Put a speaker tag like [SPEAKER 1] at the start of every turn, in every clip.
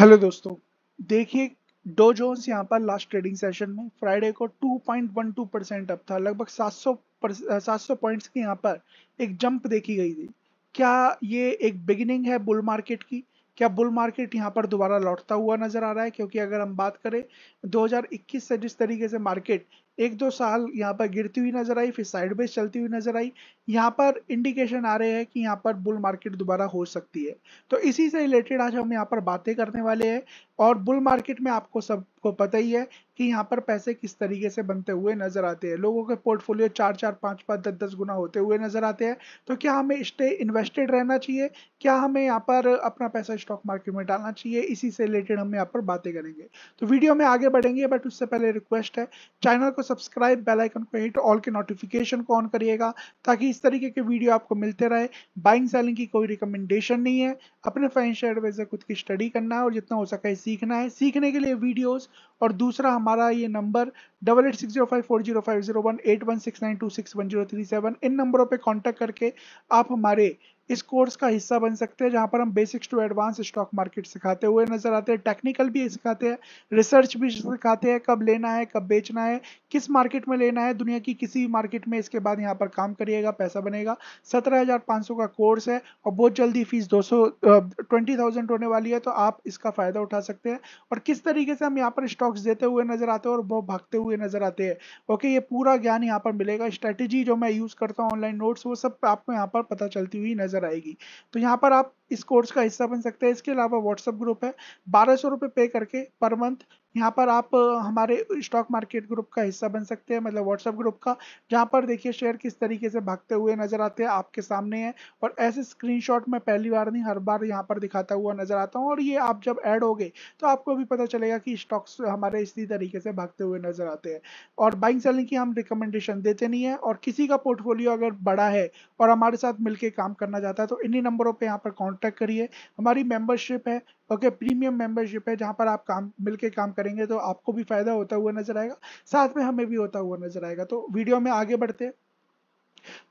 [SPEAKER 1] hello दोस्तों देखिए dough Jones यहाँ पर लास्ट ट्रेडिंग सेशन में फ्राइडे को 2.12 परसेंट अप था लगभग 700 सौ पॉइंट्स की यहाँ पर एक जंप देखी गई थी क्या ये एक बिगिनिंग है बुल मार्केट की क्या बुल मार्केट यहाँ पर दोबारा लौटता हुआ नजर आ रहा है क्योंकि अगर हम बात करें 2021 से जिस तरीके से मार्केट एक दो साल यहाँ पर गिरती हुई नजर आई फिर साइड बेस चलती हुई नजर आई यहाँ पर इंडिकेशन आ रहे हैं कि यहाँ पर बुल मार्केट दोबारा हो सकती है तो इसी से रिलेटेड आज हम यहाँ पर बातें करने वाले हैं और बुल मार्केट में आपको सबको पता ही है कि यहाँ पर पैसे किस तरीके से बनते हुए नजर आते हैं लोगों के पोर्टफोलियो चार चार पाँच पाँच दस दस गुना होते हुए नजर आते हैं तो क्या हमें स्टे इन्वेस्टेड रहना चाहिए क्या हमें यहाँ पर अपना पैसा स्टॉक मार्केट में डालना चाहिए इसी से रिलेटेड हम यहाँ पर बातें करेंगे तो वीडियो में आगे बढ़ेंगे बट उससे पहले रिक्वेस्ट है चैनल को को सब्सक्राइब बेल आइकन को हिट ऑल के नोटिफिकेशन को ऑन करिएगा ताकि इस तरीके के वीडियो आपको मिलते रहे बाइंग सेलिंग की कोई रिकमेंडेशन नहीं है अपने फाइनेंशियल एडवाइजर खुद की स्टडी करना है और जितना हो सके सीखना है सीखने के लिए वीडियोस और दूसरा हमारा ये number double eight six zero five four zero five zero one eight one six nine two six one zero three seven इन नंबरों पर कॉन्टैक्ट करके आप हमारे इस कोर्स का हिस्सा बन सकते हैं जहां पर हम basics to advance stock market सिखाते हुए नजर आते हैं टेक्निकल भी सिखाते हैं रिसर्च भी सिखाते हैं कब लेना है कब बेचना है किस मार्केट में लेना है दुनिया की किसी मार्केट में इसके बाद यहाँ पर काम करिएगा पैसा बनेगा सत्रह का कोर्स है और बहुत जल्दी फीस दो सौ होने वाली है तो आप इसका फायदा उठा सकते हैं और किस तरीके से हम यहाँ पर स्टॉक्स देते हुए नजर आते हैं और बहुत भागते हुए नजर आते हैं ओके ये पूरा ज्ञान यहाँ पर मिलेगा स्ट्रेटेजी जो मैं यूज करता हूँ ऑनलाइन नोट्स वो सब आपको यहाँ पर पता चलती हुई नजर आएगी तो यहाँ पर आप इस कोर्स का हिस्सा बन सकते हैं इसके अलावा व्हाट्सअप ग्रुप है बारह सौ रुपये पे करके पर मंथ यहाँ पर आप हमारे स्टॉक मार्केट ग्रुप का हिस्सा बन सकते हैं मतलब व्हाट्सएप ग्रुप का जहाँ पर देखिए शेयर किस तरीके से भागते हुए नजर आते हैं आपके सामने है और ऐसे स्क्रीनशॉट मैं पहली बार नहीं हर बार यहाँ पर दिखाता हुआ नजर आता हूँ और ये आप जब ऐड हो गए तो आपको भी पता चलेगा कि स्टॉक्स हमारे इसी तरीके से भागते हुए नजर आते हैं और बाइंग सेलिंग की हम रिकमेंडेशन देते नहीं है और किसी का पोर्टफोलियो अगर बड़ा है और हमारे साथ मिलकर काम करना चाहता है तो इन्हीं नंबरों पर यहाँ पर कॉन्ट कॉन्टैक्ट करिए हमारी मेंबरशिप है ओके प्रीमियम मेंबरशिप है जहाँ पर आप काम मिलके काम करेंगे तो आपको भी फायदा होता हुआ नजर आएगा साथ में हमें भी होता हुआ नजर आएगा तो वीडियो में आगे बढ़ते हैं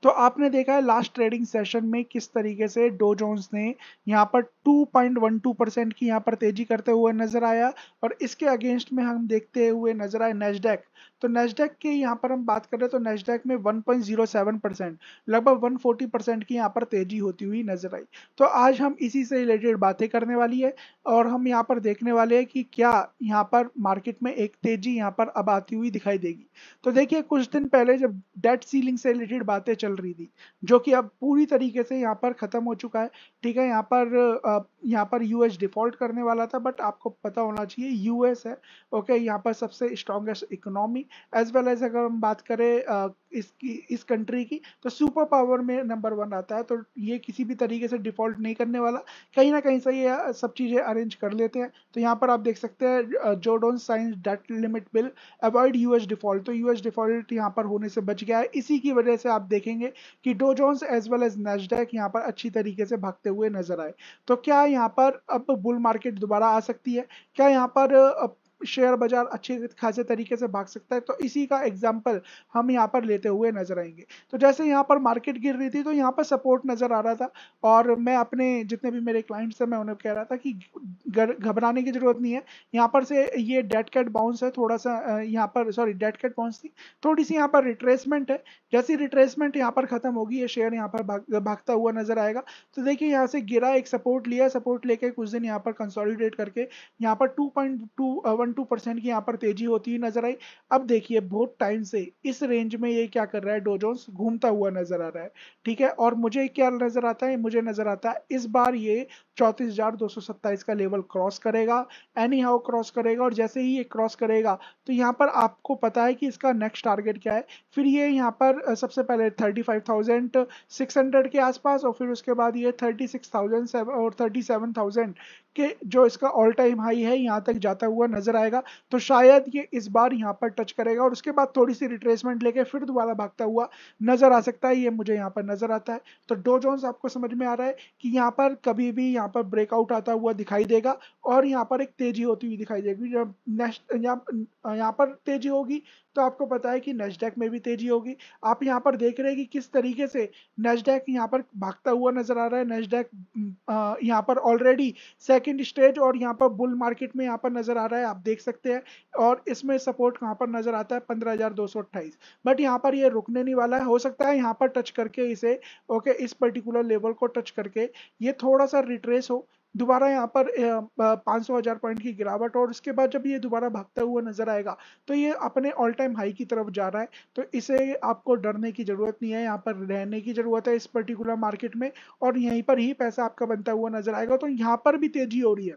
[SPEAKER 1] तो आपने देखा है लास्ट ट्रेडिंग सेशन में किस तरीके से डो जोन्स ने यहाँ पर 2.12% की यहाँ पर तेजी करते हुए नजर आया और इसके अगेंस्ट में हम देखते हुए नजर आए नेस्डेक तो नेस्डेक के यहाँ पर हम बात कर रहे हैं तो नेस्डेक में 1.07% लगभग 140% की यहाँ पर तेजी होती हुई नजर आई तो आज हम इसी से रिलेटेड बातें करने वाली है और हम यहाँ पर देखने वाले हैं कि क्या यहाँ पर मार्केट में एक तेजी यहाँ पर अब आती हुई दिखाई देगी तो देखिए कुछ दिन पहले जब डेट सीलिंग से रिलेटेड बातें चल रही थी जो कि अब पूरी तरीके से यहाँ पर खत्म हो चुका है ठीक है यहाँ पर up यहाँ पर यूएस डिफॉल्ट करने वाला था बट आपको पता होना चाहिए यूएस है ओके okay, यहाँ पर सबसे strongest economy as well as अगर हम बात करें इसकी इस कंट्री की तो सुपर पावर में नंबर वन आता है तो ये किसी भी तरीके से डिफॉल्ट नहीं करने वाला कहीं ना कहीं से ये सब चीज़ें अरेंज कर लेते हैं तो यहाँ पर आप देख सकते हैं जोडोन signs debt limit bill avoid you default तो यू डिफॉल्ट यहाँ पर होने से बच गया है इसी की वजह से आप देखेंगे कि Dow Jones as well as Nasdaq यहाँ पर अच्छी तरीके से भागते हुए नजर आए तो क्या यहाँ पर अब बुल मार्केट दोबारा आ सकती है क्या यहाँ पर शेयर बाजार अच्छे खासे तरीके से भाग सकता है तो इसी का एग्जाम्पल हम यहाँ पर लेते हुए नजर आएंगे तो जैसे यहाँ पर मार्केट गिर रही थी तो यहाँ पर सपोर्ट नजर आ रहा था और मैं अपने जितने भी मेरे क्लाइंट्स हैं मैं उन्हें कह रहा था कि घबराने की जरूरत नहीं है यहाँ पर से ये डेट कैट बाउंस है थोड़ा सा यहाँ पर सॉरी डेट कैट बाउंस थी थोड़ी सी यहाँ पर रिट्रेसमेंट है जैसी रिट्रेसमेंट यहाँ पर खत्म होगी ये शेयर यहाँ पर भागता हुआ नजर आएगा तो देखिए यहाँ से गिरा एक सपोर्ट लिया सपोर्ट लेके कुछ दिन यहाँ पर कंसोलिडेट करके यहाँ पर two point two one 2.2 percent की यहाँ पर तेजी होती हुई नजर आई अब देखिए बहुत टाइम से इस रेंज में ये क्या कर रहा है डोजोन्स घूमता हुआ नजर आ रहा है ठीक है और मुझे क्या नजर आता है मुझे नजर आता है इस बार ये चौंतीस का लेवल क्रॉस करेगा एनी हाउ क्रॉस करेगा और जैसे ही ये क्रॉस करेगा तो यहाँ पर आपको पता है कि इसका नेक्स्ट टारगेट क्या है फिर ये यहाँ पर सबसे पहले थर्टी के आसपास और फिर उसके बाद ये थर्टी और थर्टी कि जो इसका ऑल टाइम हाई है यहाँ तक जाता हुआ नजर आएगा तो शायद ये इस बार यहाँ पर टच करेगा और उसके बाद थोड़ी सी रिट्रेसमेंट लेके फिर दोबारा भागता हुआ नजर आ सकता है ये मुझे यहाँ पर नजर आता है तो डो जोन्स आपको समझ में आ रहा है कि यहाँ पर कभी भी यहाँ पर ब्रेकआउट आता हुआ दिखाई देगा और यहाँ पर एक तेजी होती हुई दिखाई देगी जब नेक्स्ट यहाँ यहाँ पर तेजी होगी तो आपको पता है कि नजडैक में भी तेजी होगी आप यहाँ पर देख रहे हैं कि किस तरीके से नजडैक यहाँ पर भागता हुआ नजर आ रहा है नजडैक यहाँ पर ऑलरेडी सेकेंड स्टेज और यहाँ पर बुल मार्केट में यहाँ पर नजर आ रहा है आप देख सकते हैं और इसमें सपोर्ट कहाँ पर नजर आता है पंद्रह बट यहाँ पर यह रुकने नहीं वाला है हो सकता है यहाँ पर टच करके इसे ओके इस पर्टिकुलर लेवल को टच करके ये थोड़ा सा रिट्रेस हो दोबारा यहाँ पर पाँच सौ हजार पॉइंट की गिरावट और उसके बाद जब ये दोबारा भागता हुआ नजर आएगा तो ये अपने ऑल टाइम हाई की तरफ जा रहा है तो इसे आपको डरने की जरूरत नहीं है यहाँ पर रहने की जरूरत है इस पर्टिकुलर मार्केट में और यहीं पर ही पैसा आपका बनता हुआ नजर आएगा तो यहाँ पर भी तेजी हो रही है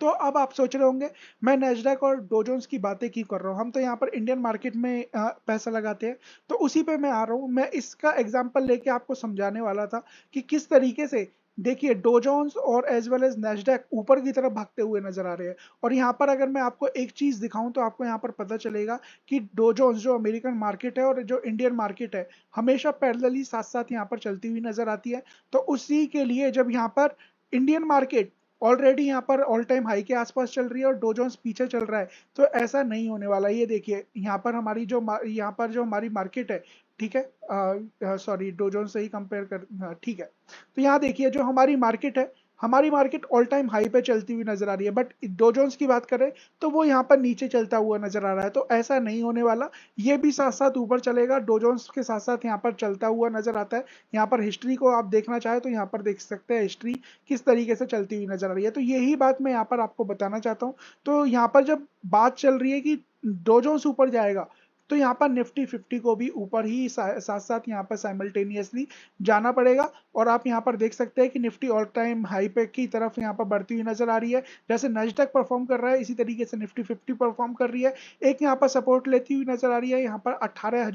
[SPEAKER 1] तो अब आप सोच रहे होंगे मैं नेजडेक और डोजोन्स की बातें क्यों कर रहा हूँ हम तो यहाँ पर इंडियन मार्केट में पैसा लगाते हैं तो उसी पे मैं आ रहा हूँ मैं इसका एग्जांपल लेके आपको समझाने वाला था कि किस तरीके से देखिए डोजोन्स और एज वेल एज नेशडेक ऊपर की तरफ भागते हुए नजर आ रहे हैं और यहाँ पर अगर मैं आपको एक चीज दिखाऊं तो आपको यहाँ पर पता चलेगा कि डोजोन्स जो अमेरिकन मार्केट है और जो इंडियन मार्केट है हमेशा पैरेलली साथ साथ यहाँ पर चलती हुई नजर आती है तो उसी के लिए जब यहाँ पर इंडियन मार्केट ऑलरेडी यहाँ पर ऑल टाइम हाई के आसपास चल रही है और डोजोन्स पीछे चल रहा है तो ऐसा नहीं होने वाला ये देखिए यहाँ पर हमारी जो यहाँ पर जो हमारी मार्केट है ठीक है सॉरी डोजोन से ही कंपेयर कर ठीक है तो यहाँ देखिए जो हमारी मार्केट है हमारी मार्केट ऑल टाइम हाई पे चलती हुई नजर आ रही है बट डोजोन्स की बात करें तो वो यहाँ पर नीचे चलता हुआ नजर आ रहा है तो ऐसा नहीं होने वाला ये भी साथ साथ ऊपर चलेगा डोजोन्स के साथ साथ यहाँ पर चलता हुआ नजर आता है यहाँ पर हिस्ट्री को आप देखना चाहे तो यहाँ पर देख सकते हैं हिस्ट्री किस तरीके से चलती हुई नजर आ रही है तो यही बात मैं यहाँ पर आपको बताना चाहता हूँ तो यहाँ पर जब बात चल रही है कि डोजोन्स ऊपर जाएगा तो यहाँ पर निफ्टी फिफ्टी को भी ऊपर ही साथ साथ यहाँ पर साइमल्टेनियसली जाना पड़ेगा और आप यहाँ पर देख सकते हैं कि निफ्टी ऑल टाइम हाई पे की तरफ यहाँ पर बढ़ती हुई नजर आ रही है जैसे नजटक परफॉर्म कर रहा है इसी तरीके से निफ्टी फिफ्टी परफॉर्म कर रही है एक यहाँ पर सपोर्ट लेती हुई नजर आ रही है यहाँ पर अट्ठारह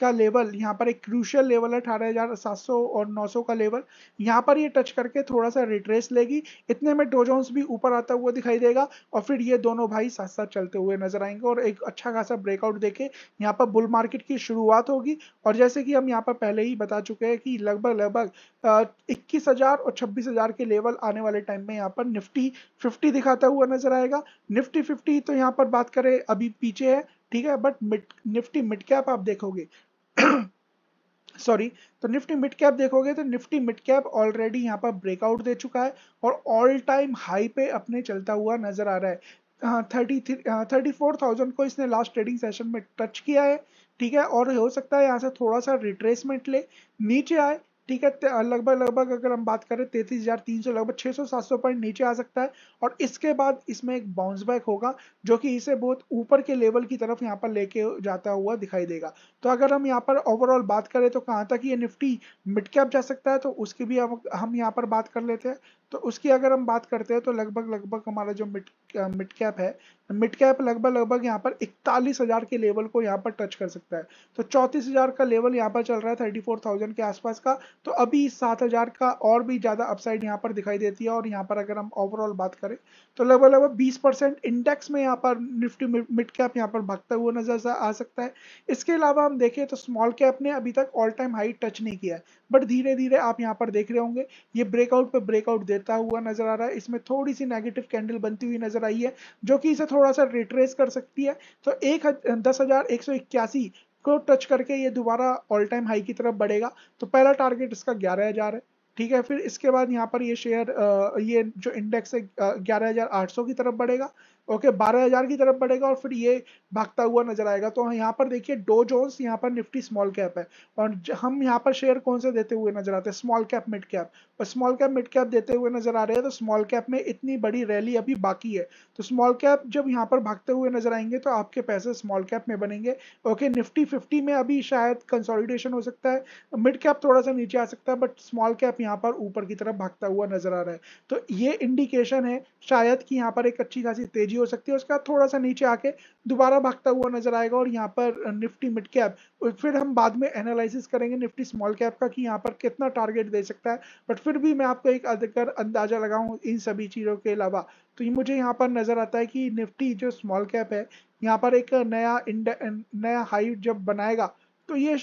[SPEAKER 1] का लेवल यहाँ पर एक क्रूशियल लेवल है अठारह और नौ सौ का लेवल यहाँ पर ये टच करके थोड़ा सा रिट्रेस लेगी इतने में डोजोन्स भी ऊपर आता हुआ दिखाई देगा और फिर ये दोनों भाई साथ साथ चलते हुए नजर आएंगे और एक अच्छा खासा ब्रेकआउट देखे यहाँ पर बुल मार्केट की शुरुआत होगी और जैसे कि हम यहाँ पर पहले ही बता चुके हैं कि लगभग लगभग इक्कीस और छब्बीस के लेवल आने वाले टाइम में यहाँ पर निफ्टी फिफ्टी दिखाता हुआ नजर आएगा निफ्टी फिफ्टी तो यहाँ पर बात करें अभी पीछे है ठीक है बट निफ्टी मिड कैप आप देखोगे सॉरी तो निफ्टी मिड कैप देखोगे तो निफ्टी मिड कैप ऑलरेडी यहाँ पर ब्रेकआउट दे चुका है और ऑल टाइम हाई पे अपने चलता हुआ नजर आ रहा है थर्टी थर्टी फोर थाउजेंड को इसने लास्ट ट्रेडिंग सेशन में टच किया है ठीक है और हो सकता है यहाँ से थोड़ा सा रिट्रेसमेंट ले नीचे आए ठीक है लगभग लगभग अगर हम बात करें तैतीस हजार तीन सौ लगभग छह सौ सात सौ पॉइंट नीचे आ सकता है और इसके बाद इसमें एक बाउंस बैक होगा जो कि इसे बहुत ऊपर के लेवल की तरफ यहाँ पर लेके जाता हुआ दिखाई देगा तो अगर हम यहाँ पर ओवरऑल बात करें तो कहाँ तक ये निफ्टी मिड कैप जा सकता है तो उसकी भी हम यहाँ पर बात कर लेते हैं तो उसकी अगर हम बात करते हैं तो लगभग लगभग हमारा जो मिड मिड कैप है मिड कैप लगभग लगभग यहाँ पर इकतालीस हज़ार के लेवल को यहाँ पर टच कर सकता है तो चौंतीस हज़ार का लेवल यहाँ पर चल रहा है थर्टी फोर थाउजेंड के आसपास का तो अभी इस सात हज़ार का और भी ज़्यादा अपसाइड यहाँ पर दिखाई देती है और यहाँ पर अगर हम ओवरऑल बात करें तो लगभग लगभग बीस परसेंट इंडेक्स में यहाँ पर निफ्टी मिड कैप यहाँ पर भागता हुआ नज़र आ सकता है इसके अलावा हम देखें तो स्मॉल कैप ने अभी तक ऑल टाइम हाई टच नहीं किया है बट धीरे धीरे आप यहाँ पर देख रहे होंगे ये ब्रेकआउट पर ब्रेकआउट देता हुआ नज़र आ रहा है इसमें थोड़ी सी नेगेटिव कैंडल बनती हुई नज़र आई है जो कि इसे थोड़ा सा रिट्रेस कर सकती है तो एक दस को टच करके ये दोबारा ऑल टाइम हाई की तरफ बढ़ेगा तो पहला टारगेट इसका ग्यारह हज़ार है ठीक है फिर इसके बाद यहाँ पर ये शेयर ये जो इंडेक्स है ग्यारह हज़ार आठ सौ की तरफ बढ़ेगा ओके बारह हजार की तरफ बढ़ेगा और फिर ये भागता हुआ नजर आएगा तो यहाँ पर देखिए डो जोन्स यहाँ पर निफ्टी स्मॉल कैप है और हम यहाँ पर शेयर कौन से देते हुए नजर आते हैं स्मॉल कैप मिड कैप और स्मॉल कैप मिड कैप देते हुए नजर आ रहे हैं तो स्मॉल कैप में इतनी बड़ी रैली अभी बाकी है तो स्मॉल कैप जब यहाँ पर भागते हुए नजर आएंगे तो आपके पैसे स्मॉल कैप में बनेंगे ओके निफ्टी फिफ्टी में अभी शायद कंसोलिडेशन हो सकता है मिड कैप थोड़ा सा नीचे आ सकता है बट स्मॉल कैप यहाँ पर ऊपर की तरफ भागता हुआ नजर आ रहा है तो ये इंडिकेशन है शायद कि यहाँ पर एक अच्छी खासी तेजी तेजी हो सकती है उसका थोड़ा सा नीचे आके दोबारा भागता हुआ नजर आएगा और यहाँ पर निफ्टी मिड कैप फिर हम बाद में एनालिसिस करेंगे निफ्टी स्मॉल कैप का कि यहाँ पर कितना टारगेट दे सकता है बट फिर भी मैं आपको एक अदकर अंदाजा लगाऊँ इन सभी चीज़ों के अलावा तो ये मुझे यहाँ पर नज़र आता है कि निफ्टी जो स्मॉल कैप है यहाँ पर एक नया नया हाई जब बनाएगा तो ये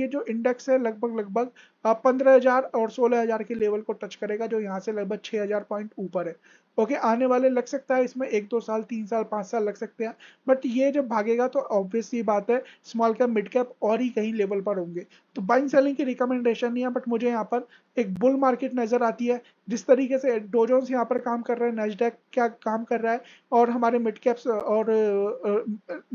[SPEAKER 1] ये जो इंडेक्स है लगभग लगभग पंद्रह हजार और सोलह हजार के लेवल को टच करेगा जो यहाँ से लगभग छह हजार पॉइंट ऊपर है ओके आने वाले लग सकता है इसमें एक दो साल तीन साल पांच साल लग सकते हैं बट ये जब भागेगा तो ऑब्वियसली बात है स्मॉल कैप मिड कैप और ही कहीं लेवल पर होंगे तो बाइंग सेलिंग की रिकमेंडेशन नहीं है बट मुझे यहाँ पर एक बुल मार्केट नज़र आती है जिस तरीके से डोजोन्स यहाँ पर काम कर रहे हैं नेजडेक क्या काम कर रहा है और हमारे मिड कैप्स और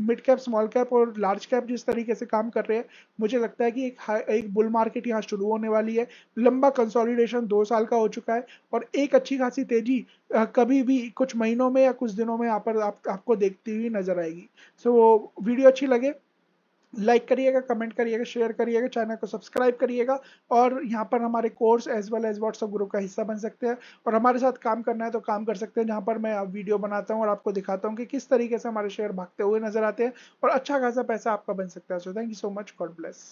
[SPEAKER 1] मिड कैप स्मॉल कैप और लार्ज कैप जिस तरीके से काम कर रहे हैं मुझे लगता है कि एक एक बुल मार्केट यहाँ शुरू होने वाली है लंबा कंसोलिडेशन दो साल का हो चुका है और एक अच्छी खासी तेजी कभी भी कुछ महीनों में या कुछ दिनों में आप पर आप, आपको देखती हुई नजर आएगी सो so, वीडियो अच्छी लगे लाइक करिएगा कमेंट करिएगा शेयर करिएगा चैनल को सब्सक्राइब करिएगा और यहाँ पर हमारे course as well as WhatsApp group का हिस्सा बन सकते हैं और हमारे साथ काम करना है तो काम कर सकते हैं जहाँ पर मैं वीडियो बनाता हूँ और आपको दिखाता हूँ कि किस तरीके से हमारे शेयर भागते हुए नजर आते हैं और अच्छा खासा पैसा आपका बन सकता है so thank you so much God bless